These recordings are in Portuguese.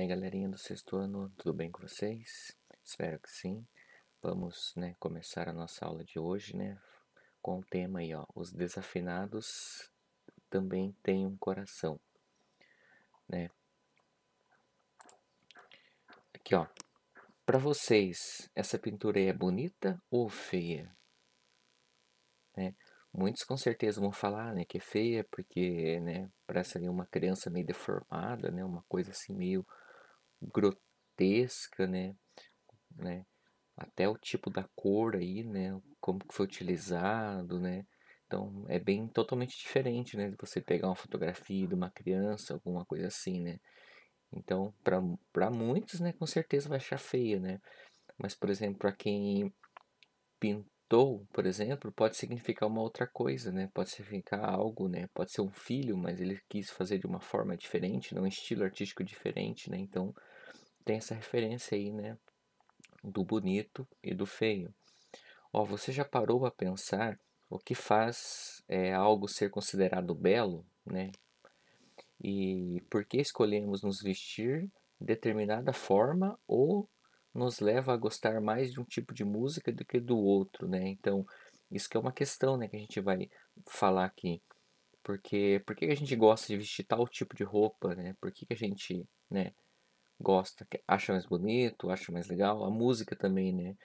aí, galerinha do sexto ano, tudo bem com vocês? Espero que sim. Vamos, né, começar a nossa aula de hoje, né, com o tema aí, ó, os desafinados também têm um coração, né? Aqui, ó. Para vocês, essa pintura aí é bonita ou feia? Né? Muitos com certeza vão falar né, que é feia, porque né, parece ali uma criança meio deformada, né, uma coisa assim meio grotesca, né? né? Até o tipo da cor aí, né? Como que foi utilizado, né? Então é bem totalmente diferente, né? De você pegar uma fotografia de uma criança, alguma coisa assim, né? Então, para muitos, né, com certeza vai achar feio, né? Mas, por exemplo, para quem pinta Estou, por exemplo, pode significar uma outra coisa, né? Pode significar algo, né? Pode ser um filho, mas ele quis fazer de uma forma diferente, num estilo artístico diferente, né? Então tem essa referência aí, né? Do bonito e do feio. Ó, você já parou a pensar o que faz é, algo ser considerado belo, né? E por que escolhemos nos vestir determinada forma ou nos leva a gostar mais de um tipo de música do que do outro, né? Então, isso que é uma questão, né, que a gente vai falar aqui. Porque por que a gente gosta de vestir tal tipo de roupa, né? Por que, que a gente, né, gosta, acha mais bonito, acha mais legal? A música também, né?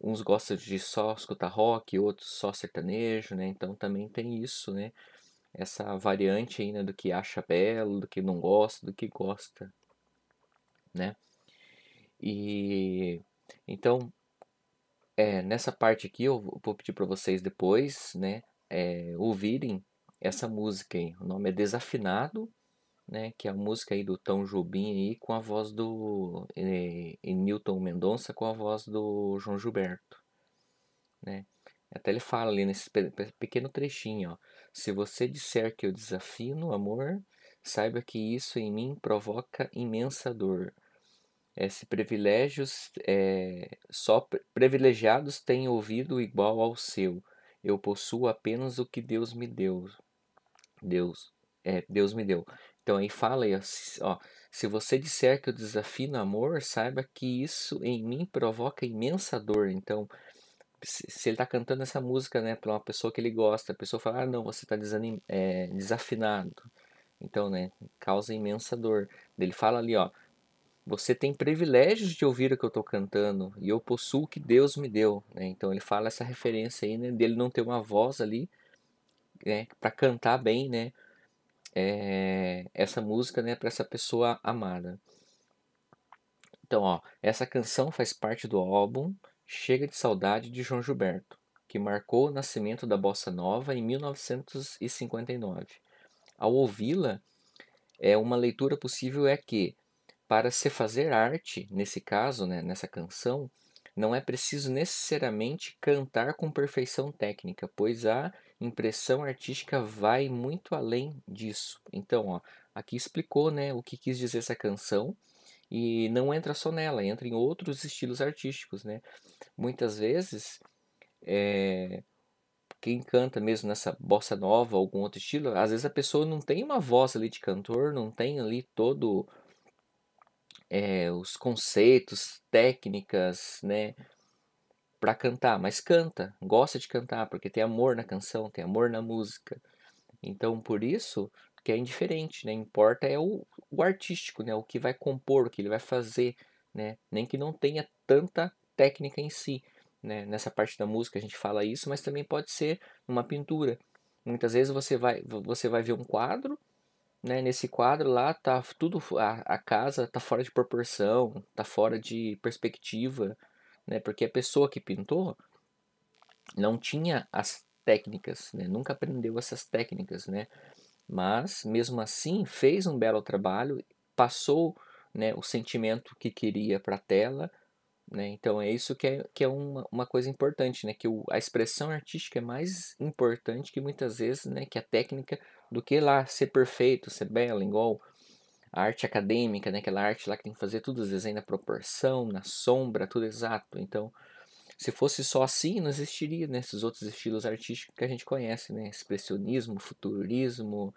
Uns gostam de só escutar rock, outros só sertanejo, né? Então também tem isso, né? Essa variante ainda né, do que acha belo, do que não gosta, do que gosta, né? E então, é, nessa parte aqui eu vou pedir para vocês depois, né, é, ouvirem essa música aí. O nome é Desafinado, né, que é a música aí do Tom Jobim aí com a voz do eh, Newton Mendonça com a voz do João Gilberto, né? Até ele fala ali nesse pequeno trechinho, ó. Se você disser que eu desafino, amor, saiba que isso em mim provoca imensa dor. Esse é, privilégios, é, só privilegiados têm ouvido igual ao seu. Eu possuo apenas o que Deus me deu. Deus, é, Deus me deu. Então aí fala aí, ó, se você disser que eu desafio no amor, saiba que isso em mim provoca imensa dor. Então, se ele está cantando essa música, né, para uma pessoa que ele gosta, a pessoa fala, ah, não, você está é, desafinado. Então, né, causa imensa dor. Ele fala ali, ó, você tem privilégios de ouvir o que eu estou cantando e eu possuo o que Deus me deu. Né? Então ele fala essa referência aí né, dele não ter uma voz ali né, para cantar bem né, é, essa música né, para essa pessoa amada. Então, ó, essa canção faz parte do álbum Chega de Saudade de João Gilberto, que marcou o nascimento da bossa nova em 1959. Ao ouvi-la, é uma leitura possível é que para se fazer arte, nesse caso, né, nessa canção, não é preciso necessariamente cantar com perfeição técnica, pois a impressão artística vai muito além disso. Então, ó, aqui explicou né, o que quis dizer essa canção. E não entra só nela, entra em outros estilos artísticos, né? Muitas vezes, é, quem canta mesmo nessa bossa nova algum outro estilo, às vezes a pessoa não tem uma voz ali de cantor, não tem ali todo é, os conceitos, técnicas, né? Para cantar, mas canta, gosta de cantar, porque tem amor na canção, tem amor na música. Então, por isso que é indiferente, né? Importa é o, o artístico, né? O que vai compor, o que ele vai fazer, né? Nem que não tenha tanta técnica em si, né? Nessa parte da música a gente fala isso, mas também pode ser uma pintura. Muitas vezes você vai, você vai ver um quadro né, nesse quadro lá tá tudo a, a casa tá fora de proporção, tá fora de perspectiva, né, porque a pessoa que pintou não tinha as técnicas, né, nunca aprendeu essas técnicas, né, mas mesmo assim fez um belo trabalho, passou né, o sentimento que queria para a tela, né, então é isso que é, que é uma, uma coisa importante, né, que o, a expressão artística é mais importante que muitas vezes, né, que a técnica do que lá ser perfeito, ser belo, igual a arte acadêmica, né? Aquela arte lá que tem que fazer tudo, desenho na proporção, na sombra, tudo exato. Então, se fosse só assim, não existiria nesses né, outros estilos artísticos que a gente conhece, né? Expressionismo, futurismo,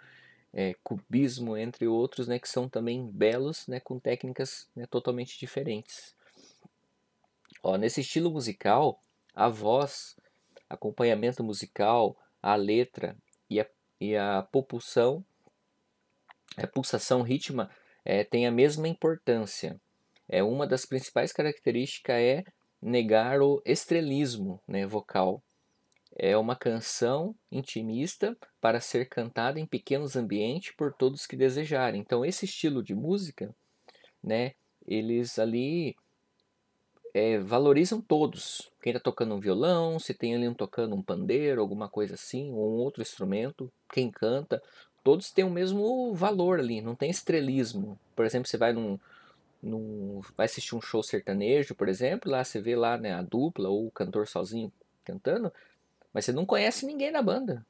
é, cubismo, entre outros, né? Que são também belos, né? Com técnicas né, totalmente diferentes. Ó, nesse estilo musical, a voz, acompanhamento musical, a letra e a propulsão, a pulsação ritma é, eh, tem a mesma importância. É uma das principais características é negar o estrelismo né, vocal. É uma canção intimista para ser cantada em pequenos ambientes por todos que desejarem. Então esse estilo de música, né, eles ali é, valorizam todos. Quem está tocando um violão, se tem ali um tocando um pandeiro, alguma coisa assim, ou um outro instrumento, quem canta, todos têm o mesmo valor ali, não tem estrelismo. Por exemplo, você vai num, num vai assistir um show sertanejo, por exemplo, lá você vê lá né, a dupla ou o cantor sozinho cantando, mas você não conhece ninguém na banda.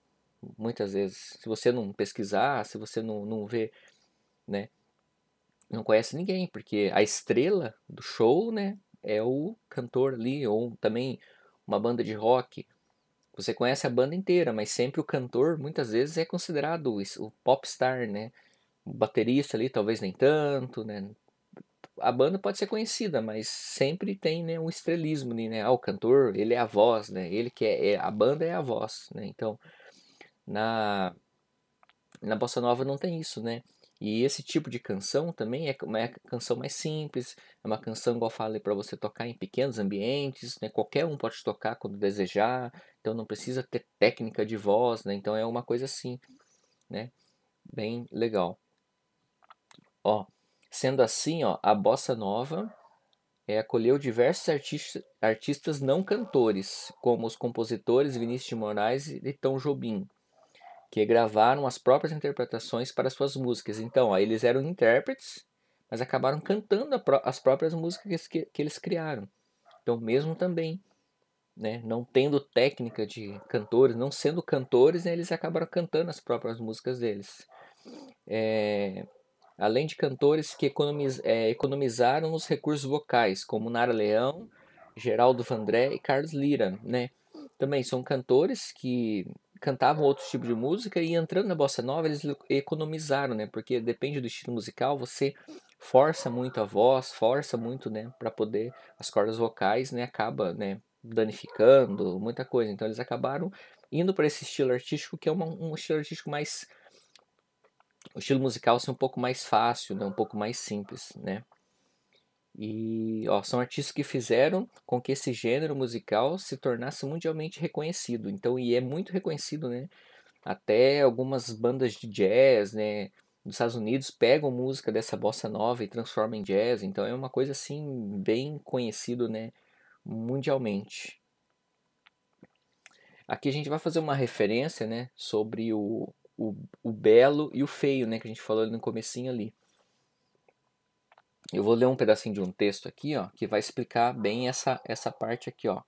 Muitas vezes, se você não pesquisar, se você não, não ver, né, não conhece ninguém, porque a estrela do show, né, é o cantor ali, ou também uma banda de rock. Você conhece a banda inteira, mas sempre o cantor muitas vezes é considerado o popstar, né? O baterista ali talvez nem tanto, né? A banda pode ser conhecida, mas sempre tem né, um estrelismo ali, né? Ah, o cantor, ele é a voz, né? Ele que é, é a banda é a voz, né? Então, na na bossa nova não tem isso, né? E esse tipo de canção também é uma é canção mais simples, é uma canção, igual eu falei, para você tocar em pequenos ambientes, né? qualquer um pode tocar quando desejar, então não precisa ter técnica de voz, né? então é uma coisa assim, né? bem legal. Ó, sendo assim, ó, a bossa nova é, acolheu diversos artistas artistas não cantores, como os compositores Vinícius de Moraes e Tom Jobim, que gravaram as próprias interpretações para suas músicas. Então, ó, eles eram intérpretes, mas acabaram cantando pró as próprias músicas que, que eles criaram. Então, mesmo também, né, não tendo técnica de cantores, não sendo cantores, né, eles acabaram cantando as próprias músicas deles. É, além de cantores que economiz, é, economizaram os recursos vocais, como Nara Leão, Geraldo Vandré e Carlos Lira, né? Também são cantores que cantavam outros tipos de música e entrando na bossa nova eles economizaram, né? Porque depende do estilo musical, você força muito a voz, força muito, né, para poder as cordas vocais, né, acaba, né, danificando muita coisa. Então eles acabaram indo para esse estilo artístico que é uma, um estilo artístico mais o estilo musical ser assim, um pouco mais fácil, né, um pouco mais simples, né? E ó, são artistas que fizeram com que esse gênero musical se tornasse mundialmente reconhecido. Então, e é muito reconhecido, né? Até algumas bandas de jazz, né, dos Estados Unidos pegam música dessa bossa nova e transformam em jazz. Então é uma coisa assim bem conhecido, né, mundialmente. Aqui a gente vai fazer uma referência, né, sobre o, o, o belo e o feio, né, que a gente falou no comecinho ali. Eu vou ler um pedacinho de um texto aqui, ó, que vai explicar bem essa, essa parte aqui, ó.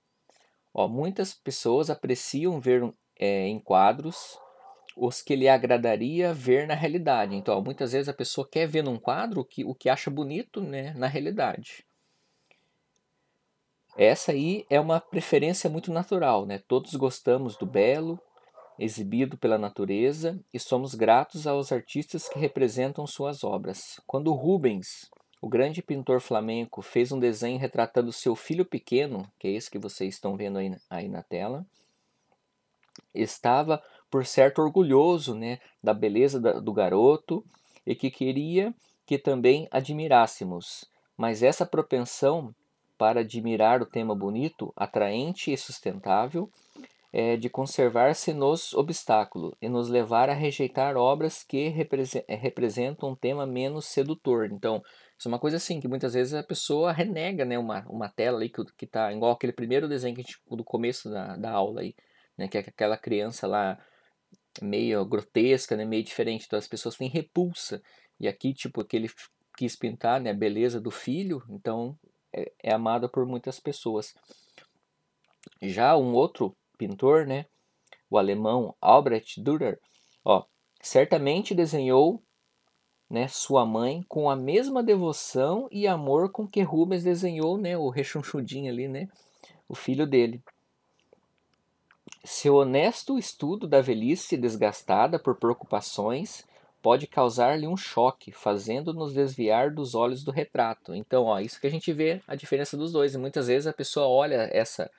ó muitas pessoas apreciam ver é, em quadros os que lhe agradaria ver na realidade. Então, ó, muitas vezes a pessoa quer ver num quadro o que, o que acha bonito né, na realidade. Essa aí é uma preferência muito natural, né? Todos gostamos do belo, exibido pela natureza, e somos gratos aos artistas que representam suas obras. Quando Rubens o grande pintor flamenco fez um desenho retratando seu filho pequeno, que é esse que vocês estão vendo aí, aí na tela. Estava, por certo, orgulhoso né, da beleza da, do garoto e que queria que também admirássemos. Mas essa propensão para admirar o tema bonito, atraente e sustentável, é de conservar-se nos obstáculo e nos levar a rejeitar obras que representam um tema menos sedutor. Então, isso é uma coisa assim, que muitas vezes a pessoa renega né, uma, uma tela ali que, que tá igual aquele primeiro desenho que a gente, do começo da, da aula aí, né, que é aquela criança lá meio grotesca, né, meio diferente, então as pessoas têm repulsa. E aqui, tipo, aquele quis pintar né, a beleza do filho, então é, é amada por muitas pessoas. Já um outro pintor, né, o alemão Albrecht Dürer, ó, certamente desenhou né, sua mãe com a mesma devoção e amor com que Rubens desenhou né, o rechonchudinho ali, né, o filho dele. Seu honesto estudo da velhice desgastada por preocupações pode causar-lhe um choque, fazendo-nos desviar dos olhos do retrato. Então, ó, isso que a gente vê a diferença dos dois. E muitas vezes a pessoa olha essa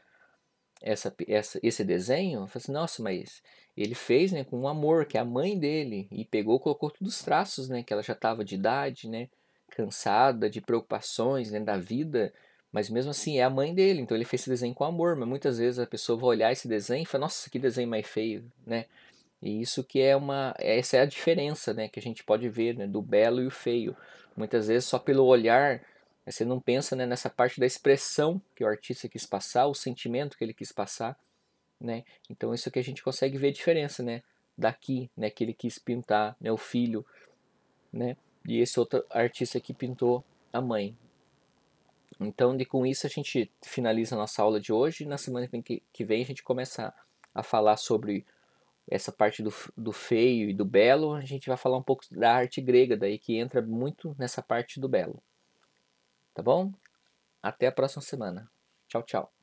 essa, essa, esse desenho, eu falei assim, nossa, mas ele fez né, com um amor, que é a mãe dele, e pegou, colocou todos os traços, né, que ela já estava de idade, né, cansada de preocupações né, da vida, mas mesmo assim é a mãe dele, então ele fez esse desenho com amor, mas muitas vezes a pessoa vai olhar esse desenho e fala, nossa, que desenho mais feio, né, e isso que é uma, essa é a diferença, né, que a gente pode ver, né, do belo e o feio, muitas vezes só pelo olhar né, você não pensa né, nessa parte da expressão que o artista quis passar, o sentimento que ele quis passar, né? Então isso que a gente consegue ver a diferença, né? Daqui, né? Que ele quis pintar, né? O filho, né? E esse outro artista que pintou a mãe. Então, de, com isso a gente finaliza a nossa aula de hoje. Na semana que, que vem a gente começa a falar sobre essa parte do, do feio e do belo. A gente vai falar um pouco da arte grega, daí que entra muito nessa parte do belo. Tá bom? Até a próxima semana. Tchau, tchau.